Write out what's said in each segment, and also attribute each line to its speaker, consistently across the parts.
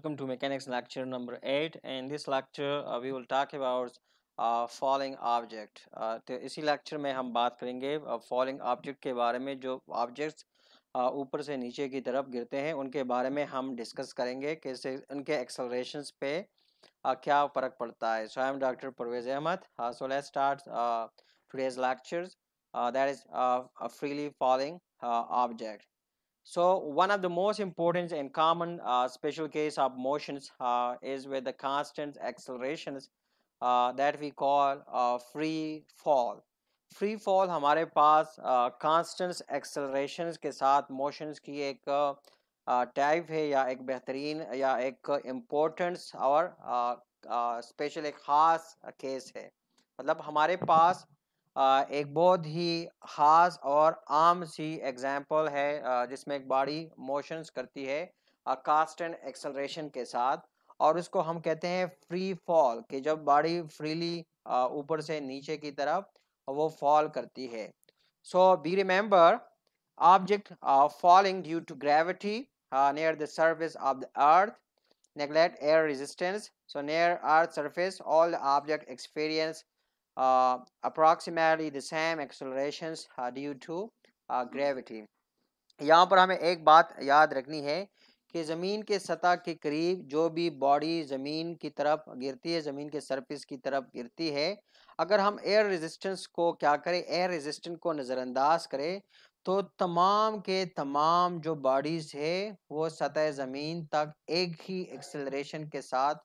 Speaker 1: welcome to mechanics lecture number 8 in this lecture uh, we will talk about uh, falling object uh, to इसी lecture में हम बात करेंगे uh, falling object ke bare mein jo objects ऊपर uh, से नीचे की तरफ गिरते हैं उनके बारे में हम discuss करेंगे कैसे उनके accelerations पे uh, क्या फ़र्क पड़ता है so I am Dr. Parvez Ahmad uh, so let's start uh, today's lectures uh, that is uh, a freely falling uh, object So one of the most important and common uh, special case of motions uh, is with the constant accelerations uh, that we call uh, free fall. Free fall, हमारे पास uh, constant accelerations के साथ motions की एक uh, type है या एक बेहतरीन या एक importance और special एक ख़ास case है मतलब हमारे पास एक बहुत ही ख़ास और आम सी एग्जाम्पल है जिसमें एक बॉडी मोशंस करती है कास्ट एंड एक्सलेशन के साथ और उसको हम कहते हैं फ्री फॉल कि जब बॉडी फ्रीली ऊपर से नीचे की तरफ वो फॉल करती है so be remember object falling due to gravity near the surface of the earth neglect air resistance so near earth surface all the object experience uh, approximately the same accelerations uh, due to uh, hmm. gravity. यहाँ पर हमें एक बात याद रखनी है कि ज़मीन के सतह के करीब जो भी बॉडी ज़मीन की तरफ गिरती है ज़मीन के सरफेस की तरफ गिरती है अगर हम एयर रेजिस्टेंस को क्या करें एयर रेजिस्टेंस को नज़रअंदाज करें तो तमाम के तमाम जो बॉडीज़ है वो सतह ज़मीन तक एक ही एक्सेलरेशन के साथ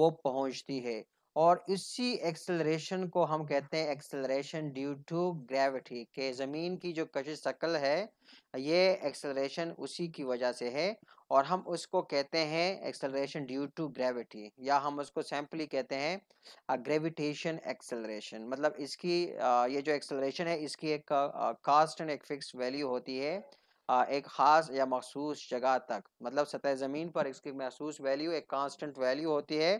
Speaker 1: वो पहुंचती है और इसी एक्सेलरेशन को हम कहते हैं एक्सेलरेशन ड्यू टू ग्रेविटी के ज़मीन की जो कशिश शक्ल है ये एक्सेलरेशन उसी की वजह से है और हम उसको कहते हैं एक्सेलरेशन ड्यू टू ग्रेविटी या हम उसको सैम्पली कहते हैं ग्रेविटेशन एक्सेलरेशन मतलब इसकी ये जो एक्सेलरेशन है इसकी एक कास्ट एंड एक फिक्स वैल्यू होती है एक ख़ास या मखसूस जगह तक मतलब सतह ज़मीन पर हाँ। इसकी महसूस वैल्यू एक कांस्टेंट वैल्यू होती है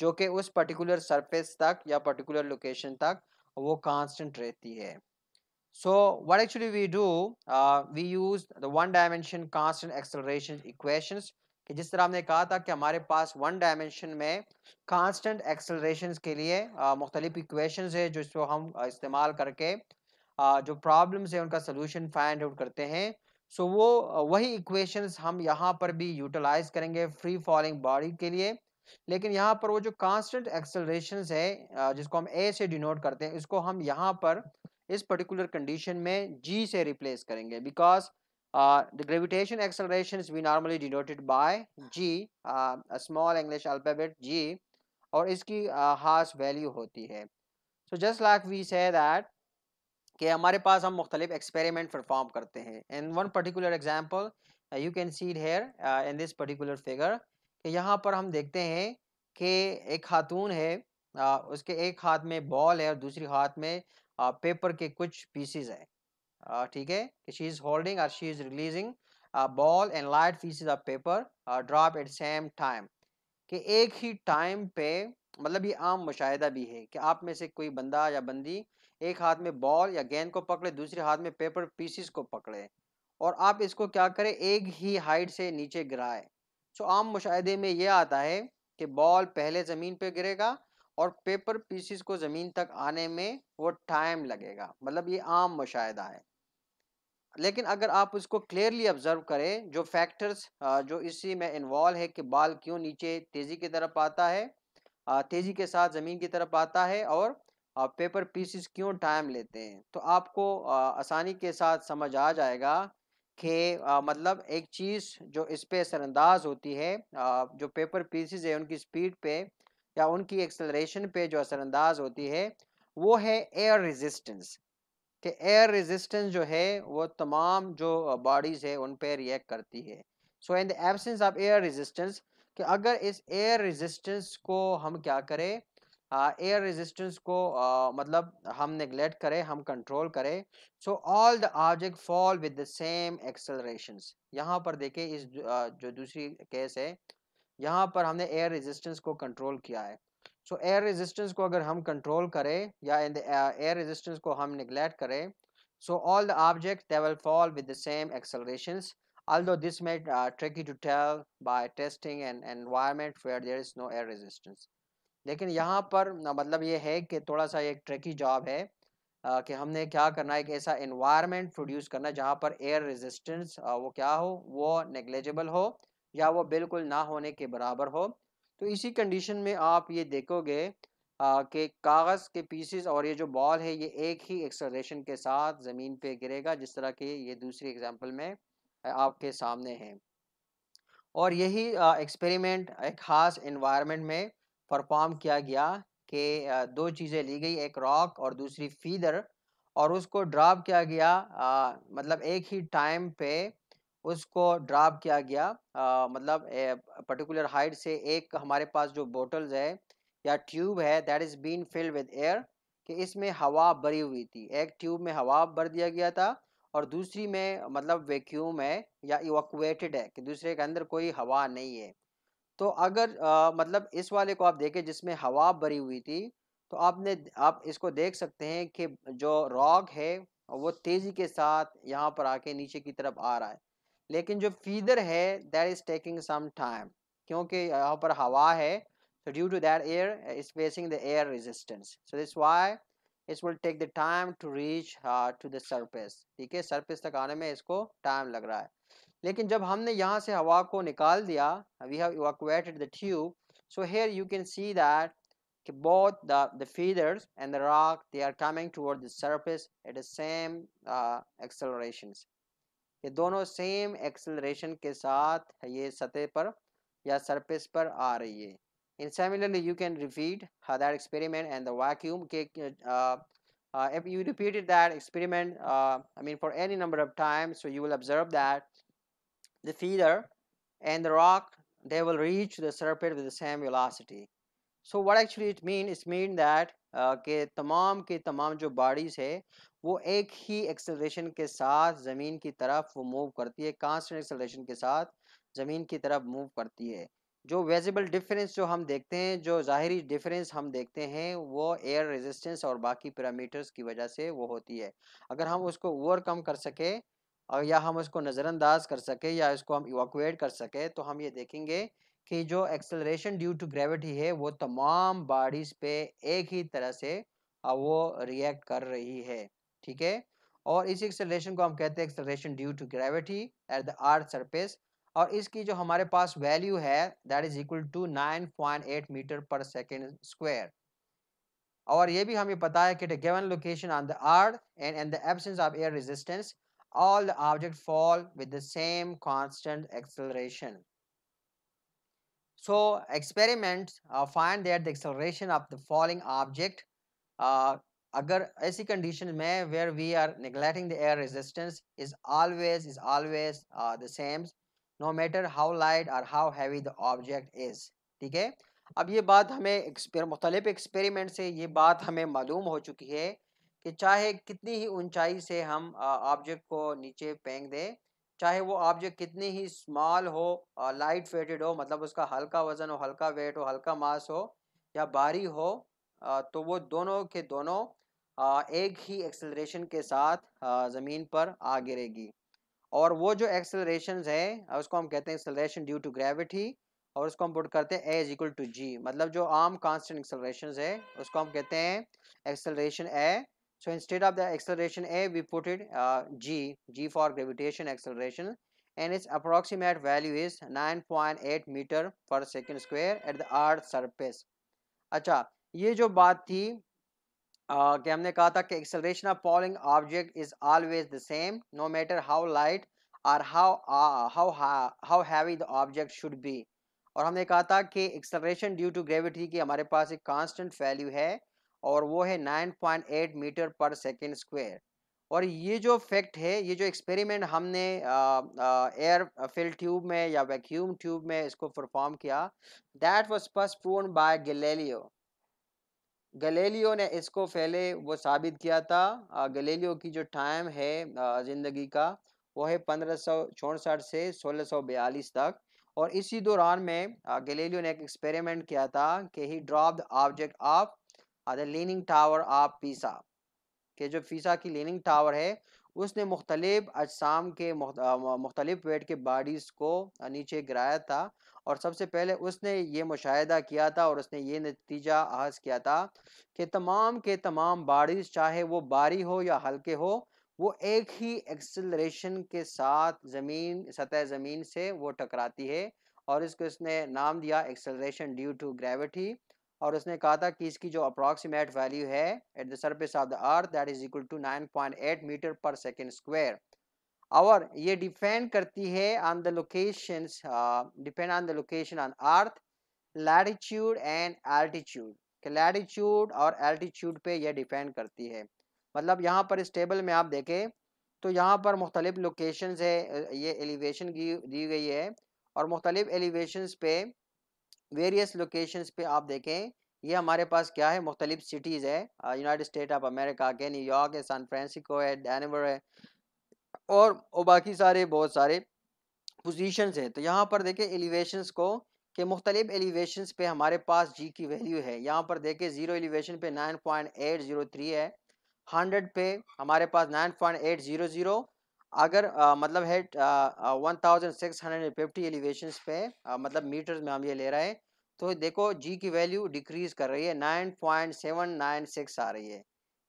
Speaker 1: जो कि उस पर्टिकुलर सरफेस तक या पर्टिकुलर लोकेशन तक वो कांस्टेंट रहती है so what actually we do we use the one dimension constant acceleration equations कि जिस तरह हमने कहा था कि हमारे पास वन डायमेंशन में कांस्टेंट एक्सलेशन के लिए मुख्तलिफ इक्वेशन है जिसको हम इस्तेमाल करके जो प्रॉब्लम्स है उनका सोल्यूशन फाइंड आउट करते हैं सो so, वो वही इक्वेशंस हम यहाँ पर भी यूटिलाइज करेंगे फ्री फॉलिंग बॉडी के लिए लेकिन यहाँ पर वो जो कांस्टेंट एक्सेलरेशन है जिसको हम ए से डिनोट करते हैं इसको हम यहाँ पर इस पर्टिकुलर कंडीशन में जी से रिप्लेस करेंगे because the gravitation acceleration is be normally denoted by G small English alphabet G और इसकी हास uh, वैल्यू होती है so just like we say that कि हमारे पास हम मुख्तलिफ एक्सपेरिमेंट परफॉर्म करते हैं in one particular example you can see here in this particular figure कि यहाँ पर हम देखते हैं कि एक खातून है आ, uh, उसके एक हाथ में बॉल है और दूसरी हाथ में आ, uh, पेपर के कुछ पीसीज है uh, ठीक है शी इज़ होल्डिंग और she is releasing ball and light pieces of paper drop at same time कि एक ही टाइम पे मतलब ये आम मुशाह भी है कि आप में से कोई बंदा या बंदी एक हाथ में बॉल या गेंद को पकड़े दूसरे हाथ में पेपर पीसीस को पकड़े और आप इसको क्या करें एक ही हाइट से नीचे गिराएं सो तो आम मुशाहे में यह आता है कि बॉल पहले ज़मीन पर गिरेगा और पेपर पीसीस को ज़मीन तक आने में वो टाइम लगेगा मतलब ये आम मुशाहिदा है लेकिन अगर आप उसको क्लियरली ऑब्जर्व करें जो फैक्टर्स जो इसी में इन्वॉल्व है कि बाल क्यों नीचे तेज़ी की तरफ आता है तेज़ी के साथ ज़मीन की तरफ आता है और पेपर पीसेस क्यों टाइम लेते हैं तो आपको आसानी के साथ समझ आ जाएगा कि मतलब एक चीज़ जो इस पर असरानंदाज होती है जो पेपर पीसेस है उनकी स्पीड पे या उनकी एक्सलरेशन पे जो असरअंदाज होती है वो है एयर रेजिस्टेंस कि एयर रेजिस्टेंस जो है वो तमाम जो बॉडीज़ है उन पर रिएक्ट करती है so in the absence of air resistance कि अगर इस एयर रेजिस्टेंस को हम क्या करें एयर uh, रेजिस्टेंस को uh, मतलब हम नेग्लेक्ट करें हम कंट्रोल करें so all the object fall with the same acceleration यहाँ पर देखें इस uh, जो दूसरी केस है यहाँ पर हमने एयर रेजिस्टेंस को कंट्रोल किया है सो एयर रेजिस्टेंस को अगर हम कंट्रोल करें या इन एयर रेजिस्टेंस को हम निगलेक्ट करें so all the object they will fall with the same accelerations although this may uh, tricky to tell by testing an environment where there is no air resistance लेकिन यहाँ पर मतलब ये है कि थोड़ा सा एक ट्रिकी जॉब है आ, कि हमने क्या करना है एक ऐसा इन्वायरमेंट प्रोड्यूस करना जहाँ पर एयर रेजिस्टेंस वो क्या हो वो नेग्लेजिबल हो या वो बिल्कुल ना होने के बराबर हो तो इसी कंडीशन में आप ये देखोगे कि कागज़ के पीसेस और ये जो बॉल है ये एक ही एक्सलेशन के साथ ज़मीन पे गिरेगा जिस तरह के ये दूसरी एग्जांपल में आपके सामने है और यही एक्सपेरिमेंट एक ख़ास इन्वायरमेंट में परफॉर्म किया गया कि दो चीज़ें ली गई एक रॉक और दूसरी फीदर और उसको ड्राप किया गया आ, मतलब एक ही टाइम पे उसको ड्राप किया गया आ, मतलब पर्टिकुलर हाइट से एक हमारे पास जो बोटल्स है या ट्यूब है that is been filled with air कि इसमें हवा भरी हुई थी एक ट्यूब में हवा भर दिया गया था और दूसरी में मतलब वैक्यूम है या इवाकुएटेड है कि दूसरे के अंदर कोई हवा नहीं है तो अगर आ, मतलब इस वाले को आप देखें जिसमें हवा भरी हुई थी तो आपने आप इसको देख सकते हैं कि जो रॉक है वो तेज़ी के साथ यहाँ पर आके नीचे की तरफ आ रहा है लेकिन जो फीदर है that is taking some time क्योंकि यहाँ पर हवा है तो so due to that air is facing the air resistance so this why it's will take the time to reach to the surface ठीक है सर्फेस तक आने में इसको टाइम लग रहा है लेकिन जब हमने यहाँ से हवा को निकाल दिया we have evacuated the tube so here you can see that both the the feeders and the rock they are coming towards the surface at the same uh, accelerations ये दोनों सेम एक्सेलरेशन के साथ ये सतह पर या surface पर आ रही है in similarly you can repeat that experiment and the vacuum के uh, uh, if you repeated that experiment I mean for any number of times so you will observe that the feeder and the rock they will reach the serpent with the same velocity so what actually it mean it mean that uh, के तमाम के तमाम जो bodies है वो एक ही acceleration के साथ ज़मीन की तरफ वो मूव करती है कांस्टेंट एक्सेलरेशन के साथ ज़मीन की तरफ मूव करती है जो वेजिबल डिफरेंस जो हम देखते हैं जो ज़ाहरी डिफरेंस हम देखते हैं वो एयर रेजिस्टेंस और बाकी पैरामीटर्स की वजह से वो होती है अगर हम उसको ओवरकम कर सके और या हम इसको नज़रअंदाज कर सके या इसको हम इवाकुएट कर सके तो हम ये देखेंगे कि जो एक्सेलरेशन ड्यू टू ग्रेविटी है वो तमाम बॉडीज़ पे एक ही तरह से वो रिएक्ट कर रही है ठीक है और इस एक्सेलरेशन को हम कहते हैं acceleration due to gravity at the earth surface और इसकी जो हमारे पास वैल्यू है that is equal to 9.8 metre per second square और ये भी हमें पता है कि given location on the earth and and the absence of air resistance all the objects fall with the same constant acceleration. So experiments uh, find that the acceleration of the falling object uh, agar अगर ऐसी condition में where we are neglecting the air resistance is always is always the same no matter how light और how heavy the object is ठीक है अब ये बात हमें मुख्तलिफ एक्सपेरिमेंट से ये बात हमें मालूम हो चुकी है कि चाहे कितनी ही ऊंचाई से हम ऑब्जेक्ट को नीचे फेंक दें चाहे वो ऑब्जेक्ट कितनी ही स्मॉल हो लाइट वेटेड हो मतलब उसका हल्का वजन हो हल्का वेट हो हल्का मास हो या भारी हो आ, तो वो दोनों के दोनों आ, एक ही एक्सेलरेशन के साथ आ, ज़मीन पर आ गिरेगी और वो जो एक्सेलरेशन है उसको हम कहते हैं एक्सेलरेशन ड्यू टू ग्रेविटी और उसको हम पुट करते हैं A is equal to G मतलब जो आम कांस्टेंट एक्सेलरेशन है उसको हम कहते हैं acceleration A So instead of the acceleration a, we put it uh, g, g for gravitation acceleration and its approximate value is 9.8 metre per second square at the earth surface अच्छा ये जो बात थी आ, कि हमने कहा था कि acceleration of following object is always the same no matter how light और how how how heavy the object should be और हमने कहा था कि एक्सेलरेशन ड्यू टू ग्रेविटी की हमारे पास एक कांस्टेंट वैल्यू है और वो है 9.8 मीटर पर सेकेंड स्क्वेयर और ये जो फैक्ट है ये जो एक्सपेरिमेंट हमने एयर फिल ट्यूब में या वैक्यूम ट्यूब में इसको परफॉर्म किया that was first proven by Galileo Galileo ने इसको पहले वो साबित किया था गलेलियो की जो टाइम है ज़िंदगी का वो है पंद्रह से 1642 तक और इसी दौरान में गलेलियो ने एक एक्सपेरिमेंट किया था कि he drop the object of the leaning tower of Pisa के जो फीसा की लेनिंग टावर है उसने मुख्तलिफ अजसाम के मुख्तलिफ वेट के बॉडीज़ को नीचे गिराया था और सबसे पहले उसने ये मुशाह किया था और उसने ये नतीजा आज किया था कि तमाम के तमाम बॉडीज़ चाहे वो बारी हो या हल्के हो वो एक ही एक्सलरेशन के साथ ज़मीन सतह ज़मीन से वो टकराती है और इसको इसने नाम दिया एक्सलेशन ड्यू टू ग्रेविटी और उसने कहा था कि इसकी जो अप्रॉक्सीमेट वैल्यू है at the surface of the earth that is equal to 9.8 metre per second square और ये डिपेंड करती है on the location depend on the location on earth latitude and altitude latitude और एल्टीट्यूड पे यह depend करती है मतलब यहाँ पर इस टेबल में आप देखें तो यहाँ पर मुख्तलिफ लोकेशन है ये एलिवेशन दी गई है और मुख्तलिफ एलिवेशन पे वेरियस लोकेशंस पे आप देखें ये हमारे पास क्या है मुख्तलिफ सिटीज़ है यूनाइटेड स्टेट ऑफ अमेरिका के न्यूयॉर्क है सान फ्रांसिस्को है डैनवर है और, बाकी सारे बहुत सारे पोजीशंस हैं तो यहाँ पर देखें एलिवेशंस को के मुख्तलिफ एलिवेशंस पे हमारे पास जी की वैल्यू है यहाँ पर देखें ज़ीरो एलिवेशन पे nine point eight zero three है हंड्रेड पे हमारे पास nine point eight zero zero अगर आ, मतलब है one thousand six hundred and fifty elevation पे आ, मतलब मीटर में हम ये ले रहे हैं तो देखो जी की वैल्यू डिक्रीज कर रही है nine point seven nine six आ रही है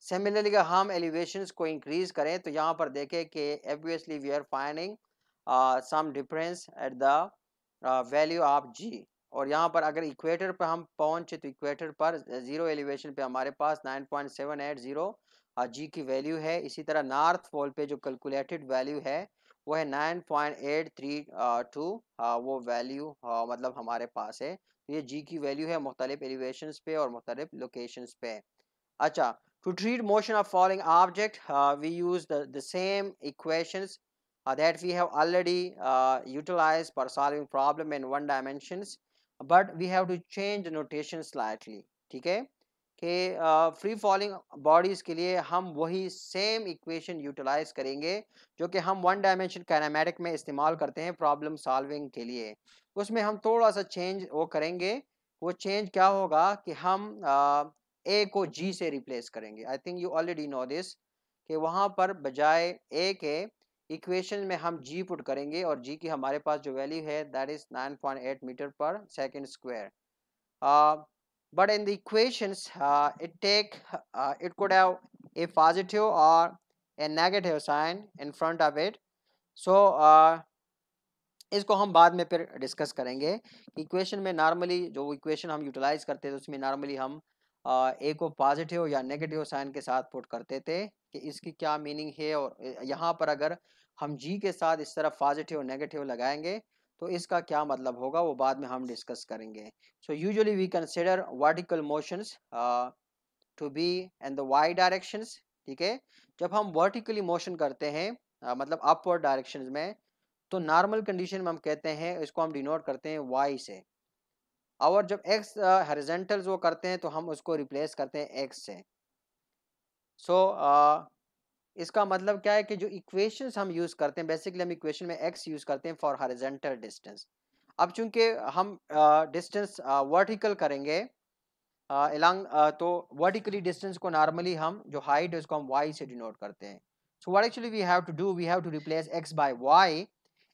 Speaker 1: सिमिलरली अगर हम एलिवेशन को इंक्रीज करें तो यहाँ पर देखें कि obviously we are finding some difference at the value of G और यहाँ पर अगर इक्वेटर पर हम पहुँचे तो इक्वेटर पर ज़ीरो एलिवेशन पे हमारे पास nine point seven eight zero G हाँ, की वैल्यू है इसी तरह नॉर्थ पोल पे जो कैलकुलेटेड वैल्यू है वो है nine point eight three two वो वैल्यू हाँ, मतलब हमारे पास है तो ये जी की वैल्यू है मुख्तलिफ एलिवेशन पे और मुख्तलिफ लोकेशन पे अच्छा to treat motion of following object we use the same equation that we have already utilize for solving problem in one dimension but we have to change notation slightly ठीक है कि free falling bodies के लिए हम वही same equation utilise करेंगे जो कि हम वन डायमेंशन कैनामेटिक में इस्तेमाल करते हैं प्रॉब्लम सॉल्विंग के लिए उसमें हम थोड़ा सा चेंज वो करेंगे वो चेंज क्या होगा कि हम ए को जी से रिप्लेस करेंगे I think you already know this कि वहाँ पर बजाय ए के इक्वेशन में हम जी पुट करेंगे और जी की हमारे पास जो वैल्यू है that is at meter per second square but in the equations uh, it take uh, it could have a positive or a negative sign in front of it so uh, इसको हम बाद में फिर discuss करेंगे equation में normally जो equation हम utilise करते थे उसमें नॉर्मली हम ए uh, को पॉजिटिव या नेगेटिव साइन के साथ पुट करते थे कि इसकी क्या मीनिंग है और यहाँ पर अगर हम जी के साथ इस तरह पॉजिटिव नेगेटिव लगाएंगे तो इसका क्या मतलब होगा वो बाद में हम डिस्कस करेंगे so usually we consider vertical motions to be and the y directions ठीक है जब हम वर्टिकली मोशन करते हैं uh, मतलब अपवर्ड डायरेक्शंस में तो नॉर्मल कंडीशन में हम कहते हैं इसको हम डिनोट करते हैं वाई से और जब एक्स हेरिजेंटल uh, वो करते हैं तो हम उसको रिप्लेस करते हैं एक्स से सो so, uh, इसका मतलब क्या है कि जो इक्वेशंस हम यूज़ करते हैं बेसिकली हम इक्वेशन में एक्स यूज़ करते हैं फॉर हॉरिजेंटल डिस्टेंस अब चूंकि हम डिस्टेंस वर्टिकल करेंगे एलॉन्ग तो वर्टिकली डिस्टेंस को नॉर्मली हम जो हाइट है उसको हम वाई से डिनोट करते हैं so what actually we have to do we have to replace x by y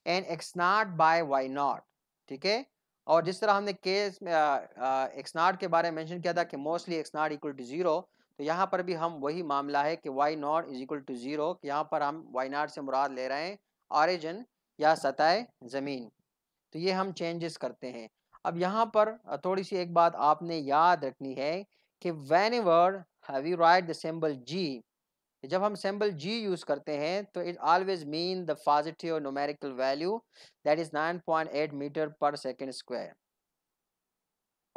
Speaker 1: and x not by y not ठीक है और जिस तरह हमने केस में एक्स नॉट के बारे में मेंशन किया था कि mostly x not equal to zero तो यहाँ पर भी हम वही मामला है कि y not is equal to zero यहाँ पर हम वाई नॉट से मुराद ले रहे हैं ऑरिजन या सतह ज़मीन तो ये हम चेंजेस करते हैं अब यहाँ पर थोड़ी सी एक बात आपने याद रखनी है कि whenever we write the symbol g जब हम सिंबल जी यूज़ करते हैं तो it always mean the positive numerical value that is 9.8 metre per second square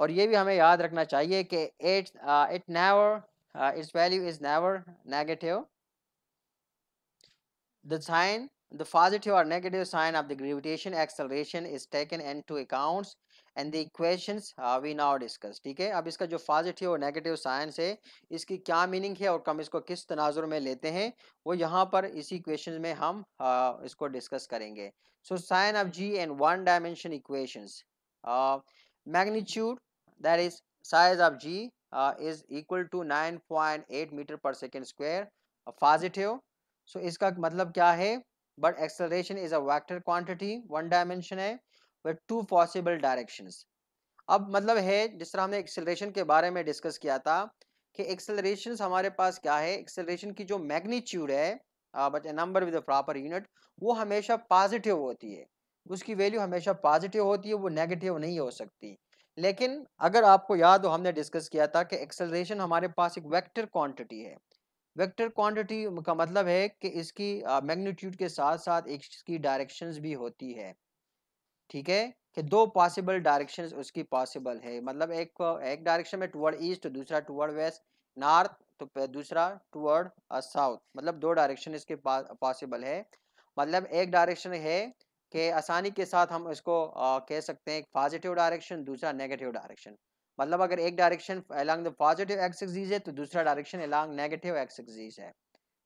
Speaker 1: और ये भी हमें याद रखना चाहिए कि it it never uh, its value is never negative the sign the positive or negative sign of the gravitation acceleration is taken into accounts and the equations we now discuss ठीक है अब इसका जो पॉजिटिव और negative science है इसकी क्या meaning है और हम इसको किस तनाजुर में लेते हैं वो यहाँ पर इसी इक्वेशन में हम uh, इसको डिस्कस करेंगे so sign of g and one dimension equations magnitude that is size of g is equal to 9.8 metre per second square positive so इसका मतलब क्या है but acceleration is a vector quantity one dimension है with two possible direction अब मतलब है जिस तरह हमने एक्सेलरेशन के बारे में डिस्कस किया था कि एक्सेलरेशन हमारे पास क्या है एक्सेलरेशन की जो मैग्नीट्यूड है but number with proper unit वो हमेशा पॉजिटिव होती है उसकी वैल्यू हमेशा पॉजिटिव होती है वो नेगेटिव नहीं हो सकती लेकिन अगर आपको याद हो हमने डिस्कस किया था कि एक्सेलरेशन हमारे पास एक वेक्टर क्वांटिटी है वेक्टर क्वांटिटी का मतलब है कि इसकी मैग्नीट्यूड के साथ साथ इसकी डायरेक्शंस भी होती है ठीक है कि दो पॉसिबल डायरेक्शंस उसकी पॉसिबल है मतलब एक एक डायरेक्शन में टूवर्ड ईस्ट दूसरा टूवर्ड वेस्ट नॉर्थ तो दूसरा टूवर्ड साउथ मतलब दो डायरेक्शन इसके पॉसिबल है मतलब एक डायरेक्शन है कि आसानी के साथ हम इसको कह सकते हैं एक पॉजिटिव डायरेक्शन दूसरा नेगेटिव डायरेक्शन मतलब अगर एक direction along the positive x axis है तो दूसरा direction along negative x axis है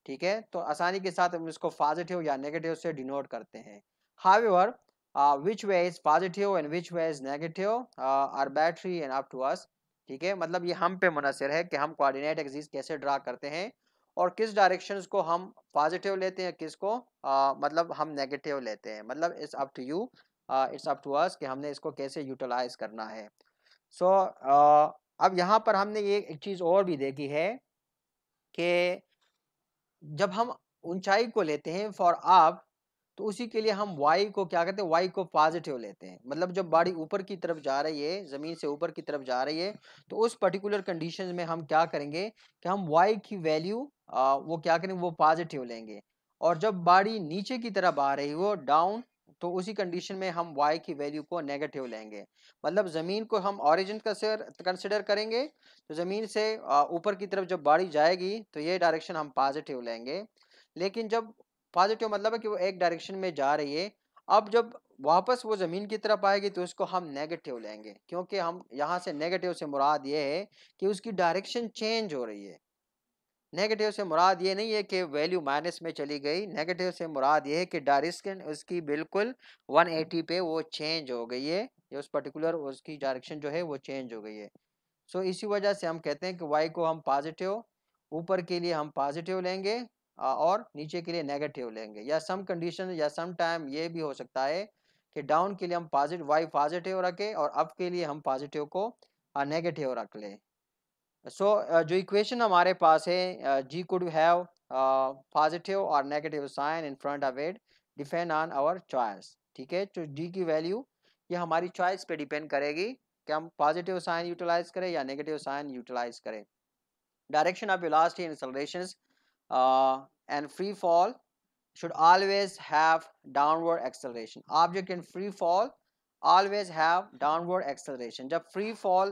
Speaker 1: ठीक है तो आसानी के साथ हम इसको पॉजिटिव या नेगेटिव से डिनोट करते हैं however which way is positive and which way is negative arbitrary and up to us ठीक है मतलब ये हम पे मुनसर है कि हम कोऑर्डिनेट एक्सिस कैसे ड्रा करते हैं और किस डायरेक्शन को हम पॉजिटिव लेते हैं किस को आ, मतलब हम नेगेटिव लेते हैं मतलब it's up to you it's up to us कि हमने इसको कैसे यूटिलाइज करना है सो so, uh, अब यहाँ पर हमने ये एक चीज़ और भी देखी है कि जब हम ऊंचाई को लेते हैं फॉर आप तो उसी के लिए हम वाई को क्या कहते हैं वाई को पॉजिटिव लेते हैं मतलब जब बाड़ी ऊपर की तरफ जा रही है ज़मीन से ऊपर की तरफ जा रही है तो उस पर्टिकुलर कंडीशन में हम क्या करेंगे कि हम वाई की वैल्यू आ, वो क्या करेंगे वो पॉजिटिव लेंगे और जब बाड़ी नीचे की तरफ आ रही हो डाउन तो उसी कंडीशन में हम वाई की वैल्यू को नेगेटिव लेंगे मतलब ज़मीन को हम ऑरिजिन कंसिडर करेंगे तो ज़मीन से ऊपर की तरफ जब बाड़ी जाएगी तो ये डायरेक्शन हम पॉजिटिव लेंगे लेकिन जब पॉजिटिव मतलब है कि वो एक डायरेक्शन में जा रही है अब जब वापस वो ज़मीन की तरफ आएगी तो उसको हम नेगेटिव लेंगे क्योंकि हम यहाँ से नेगेटिव से मुराद ये है कि उसकी डायरेक्शन चेंज हो रही है नेगेटिव से मुराद ये नहीं है कि वैल्यू माइनस में चली गई नेगेटिव से मुराद ये है कि डायरेक्शन उसकी बिल्कुल 180 हम्म। पे वो चेंज हो गई है या उस पर्टिकुलर उसकी डायरेक्शन जो है वो चेंज हो गई है सो so, इसी वजह से हम कहते हैं कि वाई को हम पॉजिटिव ऊपर के लिए हम पॉजिटिव लेंगे और नीचे के लिए नेगेटिव लेंगे या सम कंडीशन या सम टाइम ये भी हो सकता है कि डाउन के लिए हम पॉजिटिव वाई पॉजिटिव रखें और अप के लिए हम पॉजिटिव को नेगेटिव रख लें सो so, uh, जो इक्वेशन हमारे पास है जी कुड हैव पॉजिटिव और negative sign in front of it depend on our choice ठीक है तो जी की वैल्यू ये हमारी चॉइस पे डिपेंड करेगी कि हम पॉजिटिव साइन यूटिलाइज करें या नेगेटिव साइन यूटिलाइज करें direction of velocity in accelerations and free fall should always have downward acceleration object in free fall always have downward acceleration जब फ्री फॉल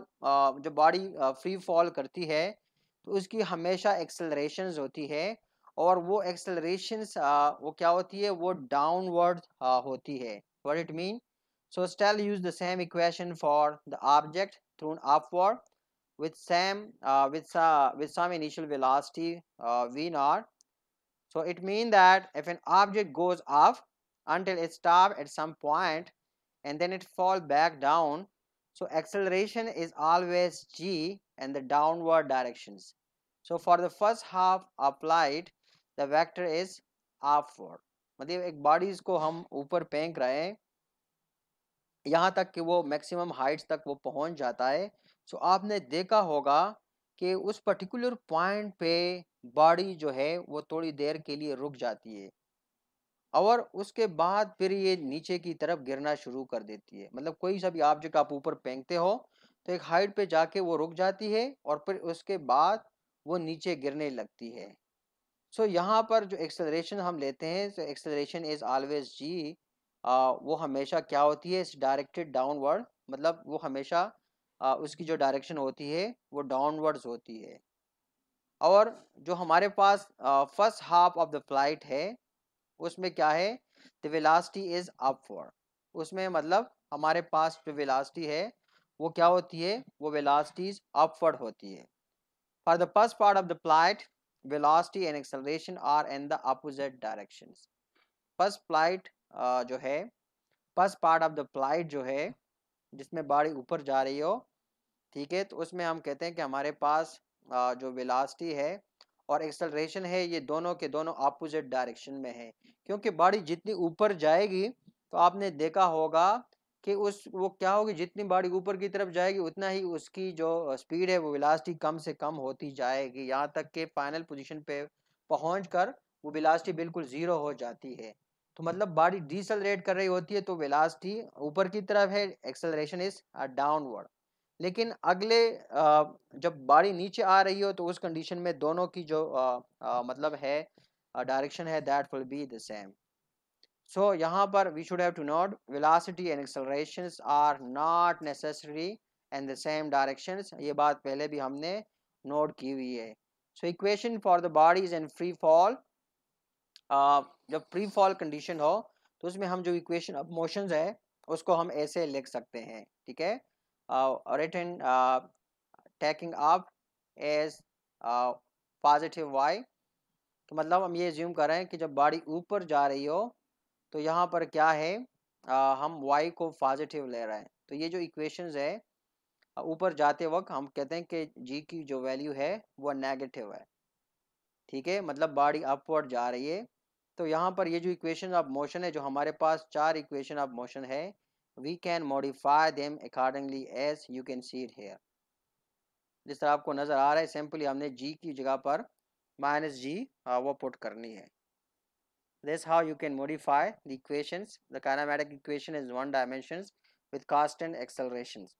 Speaker 1: जो body free fall करती है तो उसकी हमेशा एक्सेलरेशन होती है और वो एक्सेलरेशन वो क्या होती है वो डाउनवर्ड होती है what it mean so still use the same equation for the object through upward with same uh, some initial with v not velocity uh, v naught so it means that if an object goes up until it stops at some point and then it fall back down so acceleration is always g and the downward directions so for the first half applied the vector is upward मतलब एक bodies को हम ऊपर फेंक रहे हैं यहाँ तक कि वो मैक्सिमम हाइट्स तक वो पहुँच जाता है सो आपने देखा होगा कि उस पर्टिकुलर पॉइंट पे बॉडी जो है वो थोड़ी देर के लिए रुक जाती है और उसके बाद फिर ये नीचे की तरफ गिरना शुरू कर देती है मतलब कोई सा भी ऑब्जेक्ट आप ऊपर फेंकते हो तो एक हाइट पे जाके वो रुक जाती है और फिर उसके बाद वो नीचे गिरने लगती है सो so, यहाँ पर जो एक्सेलरेशन हम लेते हैं तो एक्सेलरेशन इज ऑलवेज जी आ, वो हमेशा क्या होती है इस डायरेक्टेड डाउनवर्ड मतलब वो हमेशा आ, उसकी जो डायरेक्शन होती है वो डाउनवर्ड्स होती है और जो हमारे पास first half of the flight है उसमें क्या है द वेलासिटी इज अपवर्ड उसमें मतलब हमारे पास जो वेलासिटी है वो क्या होती है वो वेलासिटीज अपवर्ड होती है for the first part of the flight velocity and acceleration are in the opposite direction first flight जो है first part of the flight जो है जिसमें बाड़ी ऊपर जा रही हो ठीक है तो उसमें हम कहते हैं कि हमारे पास uh, जो वेलासिटी है और एक्सलरेशन है ये दोनों के दोनों अपोजिट डायरेक्शन में है क्योंकि बॉडी जितनी ऊपर जाएगी तो आपने देखा होगा कि उस वो क्या होगी जितनी बॉडी ऊपर की तरफ जाएगी उतना ही उसकी जो स्पीड है वो विलास्टी कम से कम होती जाएगी यहाँ तक के फाइनल पोजिशन पे पहुँच कर वो विलास्टी बिल्कुल ज़ीरो हो जाती है तो मतलब बॉडी डिसलरेट कर रही होती है तो विलास्टी ऊपर की तरफ है एक्सलरेशन इज डाउनवर्ड लेकिन अगले जब बाड़ी नीचे आ रही हो तो उस कंडीशन में दोनों की जो मतलब है डायरेक्शन है that will be the same so यहाँ पर we should have to note velocity and acceleration are not necessary and the same direction ये बात पहले भी हमने नोट की हुई है so equation for the bodies and free fall जब फ्री फॉल कंडीशन हो तो उसमें हम जो इक्वेशन ऑफ मोशन है उसको हम ऐसे लिख सकते हैं ठीक है Uh, written uh, taking up as uh, positive y तो मतलब हम ये ज्यूम कर रहे हैं कि जब बॉडी ऊपर जा रही हो तो यहाँ पर क्या है आ, हम वाई को पॉजिटिव ले रहे हैं तो ये जो इक्वेशंस है ऊपर जाते वक्त हम कहते हैं कि जी की जो वैल्यू है वो नेगेटिव है ठीक है मतलब बॉडी अपवर्ड जा रही है तो यहाँ पर ये जो इक्वेशन ऑफ मोशन है जो हमारे पास चार इक्वेशन ऑफ मोशन है we can modify them accordingly as you can see it here जिस तरह आपको नज़र आ रहा है सिंपली हमने g की जगह पर माइनस हाँ, जी वो पुट करनी है this how you can modify the equations the kinematic equation is one dimensions with cast and accelerations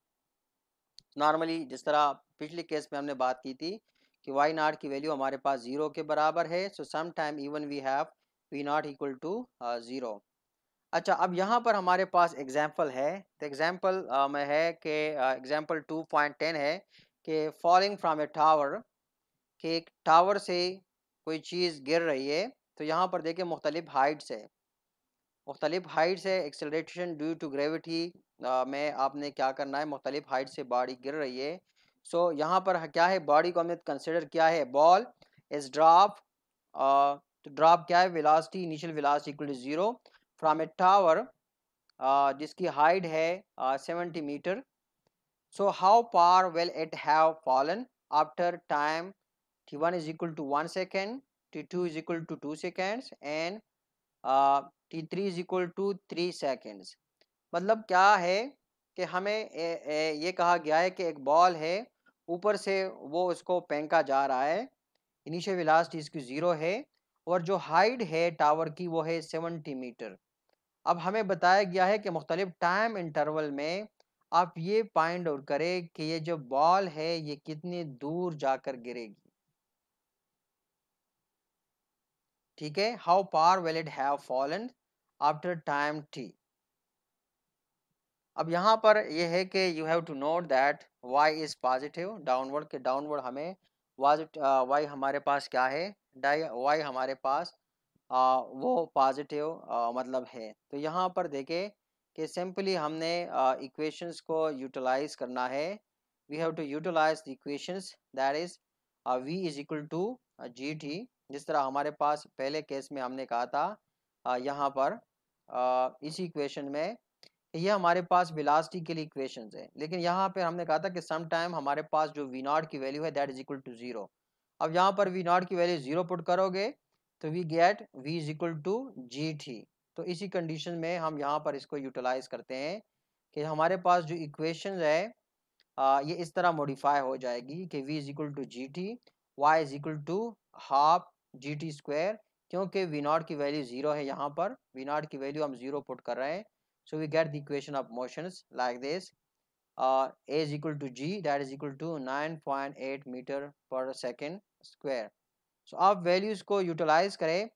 Speaker 1: normally जिस तरह पिछले केस में हमने बात की थी कि y नॉट की वैल्यू हमारे पास ज़ीरो के बराबर है so some time even we have v not equal to zero अच्छा अब यहाँ पर हमारे पास एग्जाम्पल है तो एग्जाम्पल में है कि एग्जाम्पल टू पॉइंट टेन है कि फॉलिंग फ्राम ए टावर कि एक टावर से कोई चीज़ गिर रही है तो यहाँ पर देखें मुख्तलिफ हाइट्स है मुख्तलिफ हाइट्स है एक्सेलरेशन ड्यू टू ग्रेविटी में आपने क्या करना है मुख्तलिफ हाइट से बॉडी गिर रही है सो so, यहाँ पर क्या है बॉडी को हमने कंसिडर किया है बॉल इज ड्राप तो ड्राप क्या है velocity initial velocity equal to zero from a tower जिसकी हाइट है seventy meter so how far will it have fallen after time t one is equal to one second t two is equal to two seconds and t three is equal to three seconds मतलब क्या है कि हमें ए, ए, ये कहा गया है कि एक बॉल है ऊपर से वो उसको फेंका जा रहा है इनिशियल वेलासिटी इसकी ज़ीरो है और जो हाइट है टावर की वो है सेवेंटी मीटर अब हमें बताया गया है कि मुख्तलिफ टाइम इंटरवल में आप ये फाइंड आउट करें कि ये जो बॉल है ये कितनी दूर जाकर गिरेगी ठीक है how far will it have fallen after time t अब यहाँ पर यह है कि you have to note that y is positive downward के डाउनवर्ड हमें वाई हमारे पास क्या है डाई वाई हमारे पास आ, वो पॉजिटिव मतलब है तो यहाँ पर देखें कि सिंपली हमने इक्वेशंस को यूटिलाइज करना है we have to utilize the equations that is v is equal to g t जिस तरह हमारे पास पहले केस में हमने कहा था यहाँ पर इस इक्वेशन में ये हमारे पास वेलासिटी के लिए इक्वेशन है लेकिन यहाँ पर हमने कहा था कि सम टाइम हमारे पास जो वी नॉट की वैल्यू है that is equal to zero अब यहाँ पर वी नॉट की वैल्यू ज़ीरो पुट करोगे तो we get v is equal to g t तो इसी कंडीशन में हम यहाँ पर इसको यूटिलाइज करते हैं कि हमारे पास जो इक्वेशन है आ, ये इस तरह मॉडिफाई हो जाएगी कि v is equal to g t y is equal to half g t square क्योंकि v नॉट की वैल्यू ज़ीरो है यहाँ पर v नॉट की वैल्यू हम ज़ीरो पुट कर रहे हैं so we get the equation of motion like this a is equal to g that is equal to nine point eight meter per second square so आप values को utilise करें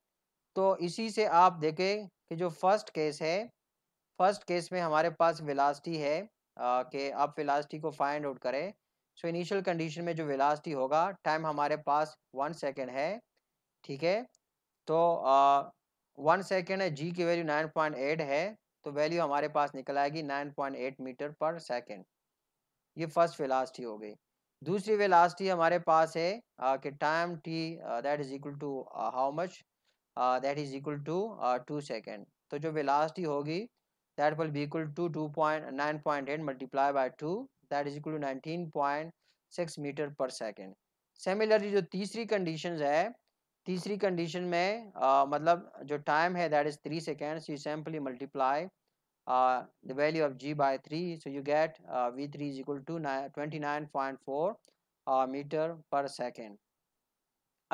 Speaker 1: तो इसी से आप देखें कि जो फर्स्ट केस है फर्स्ट केस में हमारे पास वेलासिटी है कि आप वेलासिटी को फाइंड आउट करें सो इनिशियल कंडीशन में जो वेलासिटी होगा टाइम हमारे पास वन सेकेंड है ठीक है तो वन सेकेंड है जी की वैल्यू नाइन पॉइंट एट है तो वैल्यू हमारे पास निकल आएगी nine point eight meter per second ये फर्स्ट वेलासिटी हो गई दूसरी वे लास्ट ही हमारे पास है कि time t that is equal to how much that is equal to two second तो जो वे लास्ट ही होगी that will be equal to two point nine point eight multiply by two that is equal to nineteen point six meter per second similarly जो तीसरी condition है तीसरी condition में आ, मतलब जो टाइम है that is three seconds you simply multiply uh, the value of g by 3 so you get uh, v3 is equal to 29.4 uh, meter per second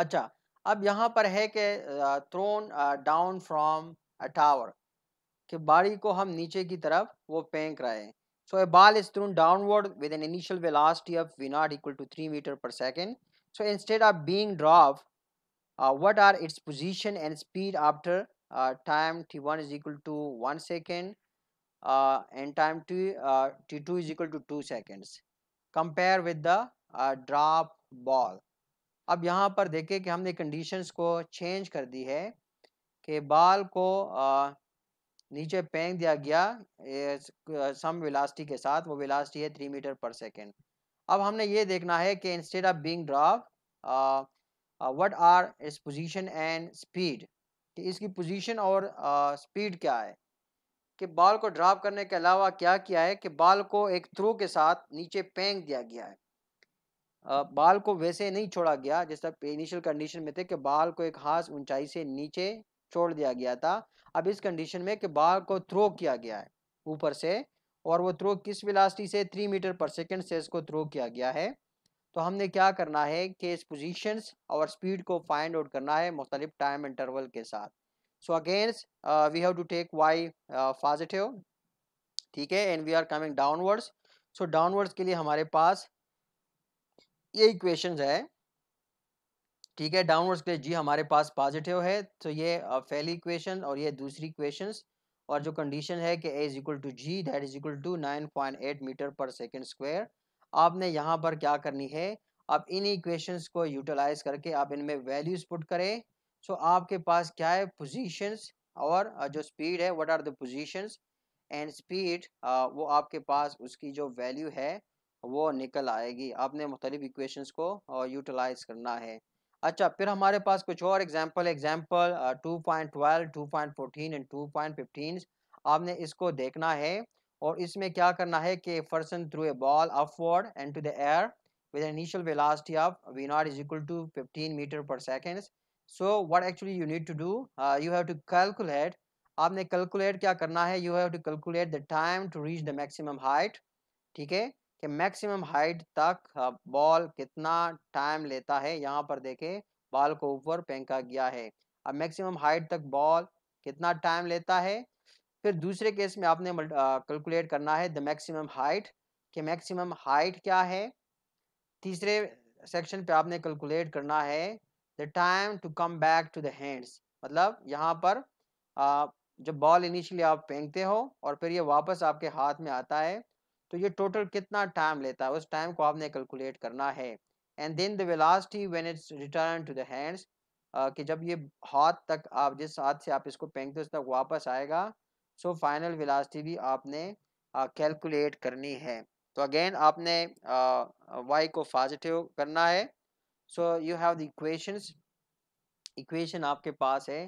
Speaker 1: अच्छा अब यहाँ पर है कि thrown down from a tower कि body को हम नीचे की तरफ वो फेंक रहे हैं so a ball is thrown downward with an initial velocity of v not equal to three meter per second so instead of being drop what are its position and speed after time t one is equal to one second uh, and time t uh, t2 is equal to 2 seconds compare with the uh, drop ball अब यहाँ पर देखें कि हमने conditions को change कर दी है कि बॉल को uh, नीचे फेंक दिया गया सम वेलासिटी uh, के साथ वो वेलासिटी है थ्री मीटर पर सेकेंड अब हमने ये देखना है कि instead of being drop what are is position and speed कि इसकी पोजीशन और स्पीड uh, क्या है कि बाल को ड्राप करने के अलावा क्या किया है कि बाल को एक थ्रो के साथ नीचे पेंक दिया गया है बाल को वैसे नहीं छोड़ा गया जिस तरह इनिशियल कंडीशन में थे कि बाल को एक हाथ ऊंचाई से नीचे छोड़ दिया गया था अब इस कंडीशन में कि बाल को थ्रो किया गया है ऊपर से और वो थ्रो किस विलासिटी से थ्री मीटर पर सेकेंड से इसको थ्रो किया गया है तो हमने क्या करना है कि इस पोजिशन और स्पीड को फाइंड आउट करना है मुख्तलिफ टाइम इंटरवल के साथ so again uh, we have to take y uh, positive ठीक है and we are coming downwards so downwards के लिए हमारे पास ये इक्वेशंस है ठीक है डाउनवर्ड्स के लिए जी हमारे पास पॉजिटिव है तो ये uh, पहली इक्वेशन और ये दूसरी इक्वेशंस और जो कंडीशन है कि a is equal to g that is equal to nine point eight meter per second square आपने यहाँ पर क्या करनी है आप इन इक्वेशंस को यूटिलाइज करके आप इनमें वैल्यूज पुट करें सो so, आपके पास क्या है पोजीशंस और जो स्पीड है what are the positions and speed वो आपके पास उसकी जो वैल्यू है वो निकल आएगी आपने मुख्तलिफ इक्वेशंस को यूटिलाइज करना है अच्छा फिर हमारे पास कुछ और example example two point twelve two point fourteen and two point fifteen आपने इसको देखना है और इसमें क्या करना है कि person through a ball upward and to the air with initial velocity of v not is equal to fifteen meter per seconds so what actually you need to do you have to calculate आपने calculate क्या करना है you have to calculate the time to reach the maximum height ठीक है कि maximum height तक ball हाँ, कितना टाइम लेता है यहाँ पर देखे बॉल को ऊपर फेंका गया है अब मैक्सिमम हाइट तक बॉल कितना टाइम लेता है फिर दूसरे केस में आपने कैलकुलेट uh, करना है द मैक्सिमम हाइट कि मैक्सिमम हाइट क्या है तीसरे सेक्शन पे आपने कैलकुलेट करना है the time to come back to the hands मतलब यहाँ पर आ, जब बॉल इनिशियली आप फेंकते हो और फिर ये वापस आपके हाथ में आता है तो ये टोटल कितना टाइम लेता है उस टाइम को आपने कैलकुलेट करना है and then the velocity when it's return to the hands कि जब ये हाथ तक आप जिस हाथ से आप इसको फेंकते हो उस तक वापस आएगा सो फाइनल वेलासिटी भी आपने कैलकुलेट uh, करनी है तो अगेन आपने वाई uh, को पॉजिटिव करना है so you have the equations equation आपके पास है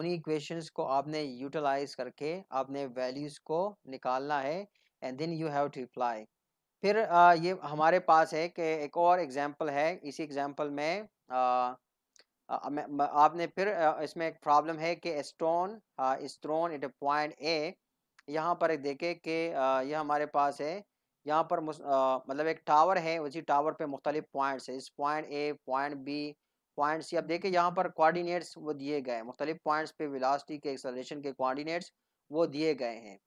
Speaker 1: उन्हीं इक्वेशंस को आपने यूटिलाइज करके आपने वैल्यूज़ को निकालना है and then you have to apply फिर आ, ये हमारे पास है कि एक और एग्जांपल है इसी एग्जांपल में आ, आ, म, आपने फिर आ, इसमें एक प्रॉब्लम है कि स्टोन स्ट्रोन thrown at a point A यहाँ पर देखे कि यह हमारे पास है यहाँ पर आ, मतलब एक टावर है उसी टावर पे मुख्तलिफ पॉइंट्स है इस point A point B point C अब देखिए यहाँ पर कोऑर्डिनेट्स वो दिए गए हैं मुख्तलिफ पॉइंट्स पे वेलासिटी के एक्सलेशन के कोऑर्डिनेट्स वो दिए गए हैं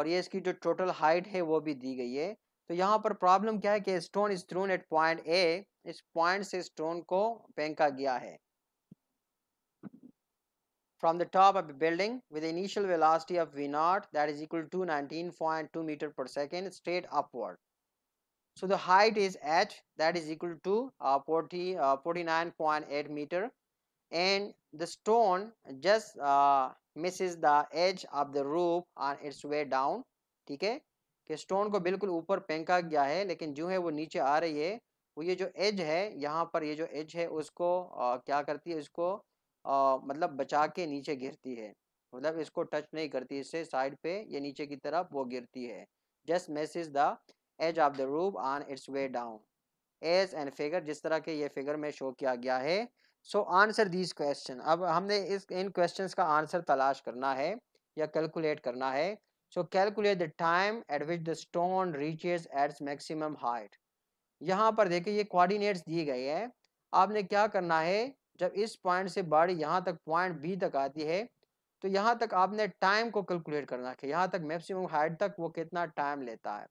Speaker 1: और ये इसकी जो टोटल हाइट है वो भी दी गई है तो यहाँ पर प्रॉब्लम क्या है कि stone is thrown at point A इस पॉइंट से स्टोन को फेंका गया है from the top of the building with the initial velocity of v naught that is equal to 19.2 meter per second straight upward. So the height is h that is equal to uh, 40 uh, 49.8 meter and the stone just uh, misses the edge of the roof on its way down ठीक है कि stone को बिल्कुल ऊपर फेंका गया है लेकिन जो है वो नीचे आ रही है वो ये जो एज है यहाँ पर ये जो एज है उसको आ, क्या करती है इसको आ, मतलब बचा के नीचे गिरती है मतलब इसको टच नहीं करती इससे साइड पे ये नीचे की तरफ वो गिरती है just misses the edge of the roof on its way down edge and figure जिस तरह के ये फिगर में शो किया गया है सो आंसर दीज क्वेश्चन अब हमने इस इन क्वेश्चन का आंसर तलाश करना है या कैलकुलेट करना है so calculate the time at which the stone reaches its maximum height यहाँ पर देखिए ये कोऑर्डिनेट्स दिए गए हैं आपने क्या करना है जब इस पॉइंट से बाड़ी यहाँ तक पॉइंट बी तक आती है तो यहाँ तक आपने टाइम को कैलकुलेट करना है यहाँ तक मैक्सिमम हाइट तक वो कितना टाइम लेता है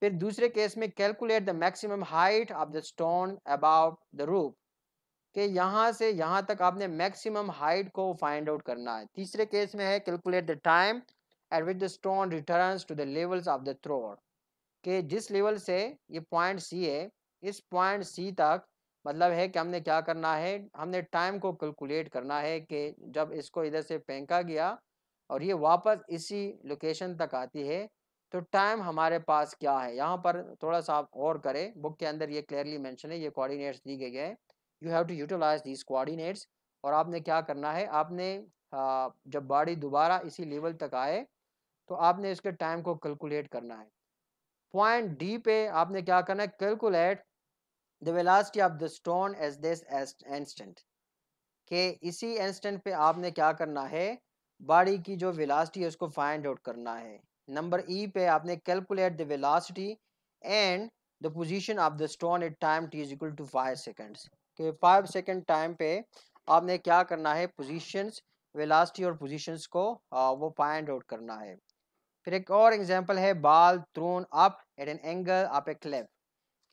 Speaker 1: फिर दूसरे केस में calculate the maximum height of the stone about the roof कि यहाँ से यहाँ तक आपने मैक्सिमम हाइट को फाइंड आउट करना है तीसरे केस में है calculate the time at which the stone returns to the levels of the thrower के जिस लेवल से ये पॉइंट सी है इस पॉइंट सी तक मतलब है कि हमने क्या करना है हमने टाइम को कैलकुलेट करना है कि जब इसको इधर से फेंका गया और ये वापस इसी लोकेशन तक आती है तो टाइम हमारे पास क्या है यहाँ पर थोड़ा सा आप और करें बुक के अंदर ये क्लियरली मैंशन है ये कोऑर्डिनेट्स दी गई है you have to utilize these coordinates और आपने क्या करना है आपने जब बॉडी दोबारा इसी लेवल तक आए तो आपने इसके टाइम को कैलकुलेट करना है पॉइंट डी पे आपने क्या करना है calculate the velocity of the stone as this instant के इसी इंस्टेंट पे आपने क्या करना है बॉडी की जो वेलास्टी है उसको फाइंड आउट करना है नंबर ई e पे आपने calculate the velocity and the position of the stone at time t is equal to five seconds के फाइव सेकेंड टाइम पे आपने क्या करना है पोजीशंस वेलास्टी और पोजीशंस को आ, वो फाइंड आउट करना है फिर एक और एग्जांपल है ball thrown up at an angle off a clip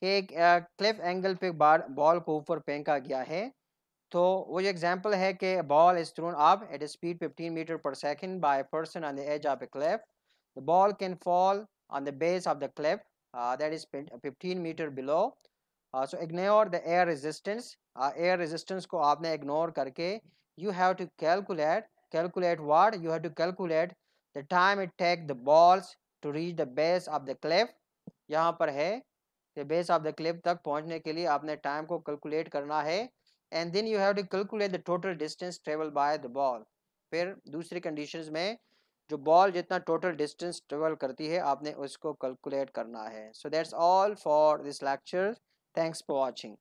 Speaker 1: कि एक क्लिफ एंगल पे बार बॉल को ऊपर फेंका गया है तो वो जो एग्जांपल है कि ball is thrown up at speed 15 meter per second by a person on the edge of a cliff the ball can fall on the base of the cliff that is 15 meter below so ignore the air resistance air resistance को आपने ignore करके you have to calculate calculate what you have to calculate the time it take the balls to reach the base of the cliff यहाँ पर है तो base of the clip तक पहुंचने के लिए आपने टाइम को कैलकुलेट करना है and then you have to calculate the total distance travel by the ball फिर दूसरी कंडीशन में जो बॉल जितना टोटल डिस्टेंस ट्रेवल करती है आपने उसको कैलकुलेट करना है so that's all for this lecture thanks for watching